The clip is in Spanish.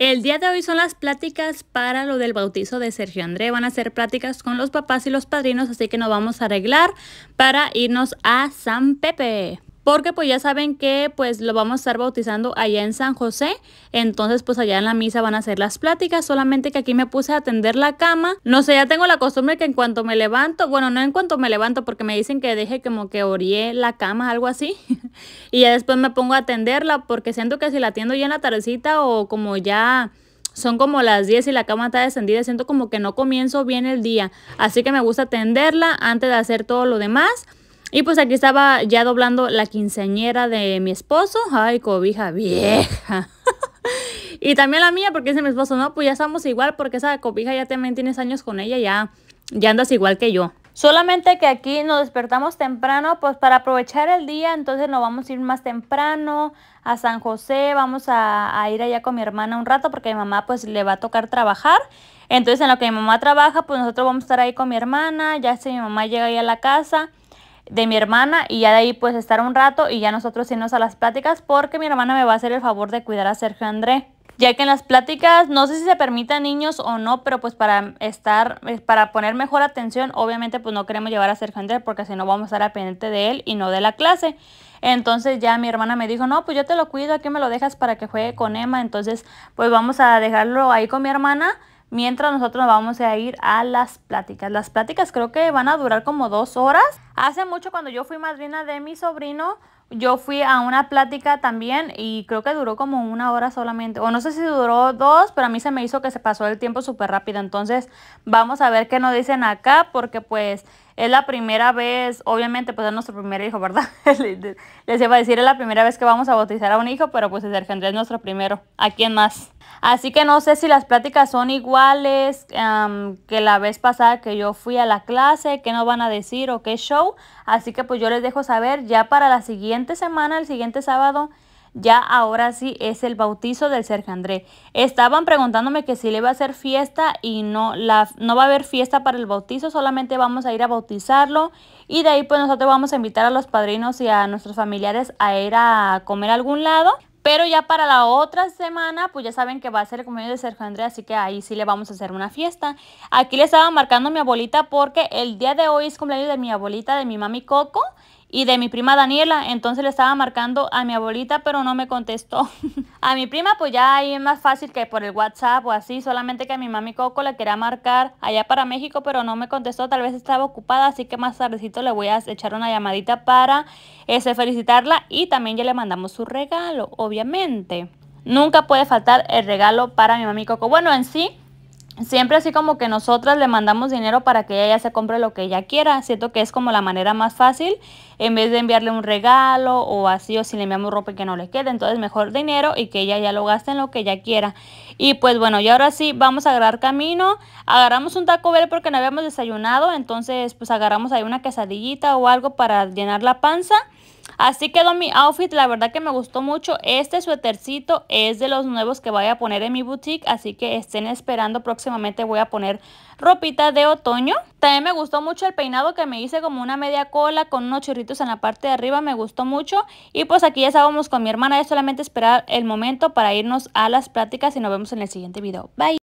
El día de hoy son las pláticas para lo del bautizo de Sergio André. Van a ser pláticas con los papás y los padrinos, así que nos vamos a arreglar para irnos a San Pepe porque pues ya saben que pues lo vamos a estar bautizando allá en San José, entonces pues allá en la misa van a hacer las pláticas, solamente que aquí me puse a atender la cama, no sé, ya tengo la costumbre que en cuanto me levanto, bueno, no en cuanto me levanto porque me dicen que deje como que orié la cama, algo así, y ya después me pongo a atenderla porque siento que si la atiendo ya en la tardecita o como ya son como las 10 y la cama está descendida, siento como que no comienzo bien el día, así que me gusta atenderla antes de hacer todo lo demás. Y pues aquí estaba ya doblando la quinceañera de mi esposo. Ay, cobija vieja. y también la mía, porque dice mi esposo, no, pues ya estamos igual, porque esa cobija ya también tienes años con ella, ya, ya andas igual que yo. Solamente que aquí nos despertamos temprano, pues para aprovechar el día, entonces nos vamos a ir más temprano a San José, vamos a, ir allá con mi hermana un rato porque mi mamá pues le va a tocar trabajar. Entonces en lo que mi mamá trabaja, pues nosotros vamos a estar ahí con mi hermana, ya si mi mamá llega ahí a la casa, de mi hermana y ya de ahí pues estar un rato y ya nosotros irnos a las pláticas porque mi hermana me va a hacer el favor de cuidar a Sergio André ya que en las pláticas no sé si se permitan niños o no, pero pues para estar, eh, para poner mejor atención, obviamente pues no queremos llevar a Sergio André porque si no vamos a estar al pendiente de él y no de la clase. Entonces ya mi hermana me dijo, no, pues yo te lo cuido, aquí me lo dejas para que juegue con Emma, entonces pues vamos a dejarlo ahí con mi hermana. Mientras nosotros vamos a ir a las pláticas. Las pláticas creo que van a durar como dos horas. Hace mucho cuando yo fui madrina de mi sobrino, yo fui a una plática también y creo que duró como una hora solamente. O no sé si duró dos, pero a mí se me hizo que se pasó el tiempo súper rápido. Entonces vamos a ver qué nos dicen acá porque pues es la primera vez, obviamente pues es nuestro primer hijo, ¿verdad? Les iba a decir, es la primera vez que vamos a bautizar a un hijo, pero pues el Andrés es nuestro primero. ¿A quién más? Así que no sé si las pláticas son iguales que la vez pasada que yo fui a la clase, qué nos van a decir o qué show Así que pues yo les dejo saber ya para la siguiente semana, el siguiente sábado. Ya ahora sí es el bautizo del Sergio André. Estaban preguntándome que si le va a hacer fiesta y no, la, no va a haber fiesta para el bautizo, solamente vamos a ir a bautizarlo y de ahí pues nosotros vamos a invitar a los padrinos y a nuestros familiares a ir a comer a algún lado pero ya para la otra semana, pues ya saben que va a ser el cumpleaños de Sergio Andrés, así que ahí sí le vamos a hacer una fiesta. Aquí le estaba marcando mi abuelita porque el día de hoy es cumpleaños de mi abuelita, de mi mami Coco y de mi prima Daniela. Entonces le estaba marcando a mi abuelita, pero no me contestó. a mi prima, pues ya ahí es más fácil que por el WhatsApp o así. Solamente que a mi mami Coco le quería marcar allá para México, pero no me contestó. Tal vez estaba ocupada, así que más tardecito le voy a echar una llamadita para ese, felicitarla y también ya le mandamos su regalo, obviamente. Nunca puede faltar el regalo para mi mami Coco. Bueno, en sí, siempre así como que nosotras le mandamos dinero para que ella ya se compre lo que ella quiera. Siento que es como la manera más fácil en vez de enviarle un regalo o así o si le enviamos ropa y que no le quede. Entonces mejor dinero y que ella ya lo gaste en lo que ella quiera. Y pues bueno, y ahora sí vamos a agarrar camino. Agarramos un taco verde porque no habíamos desayunado. Entonces pues agarramos ahí una quesadillita o algo para llenar la panza. Así quedó mi outfit, la verdad que me gustó mucho. Este suétercito es de los nuevos que voy a poner en mi boutique, así que estén esperando. Próximamente voy a poner ropita de otoño. También me gustó mucho el peinado que me hice como una media cola con unos chorritos en la parte de arriba, me gustó mucho. Y pues aquí ya estábamos con mi hermana, es solamente esperar el momento para irnos a las prácticas y nos vemos en el siguiente video. Bye.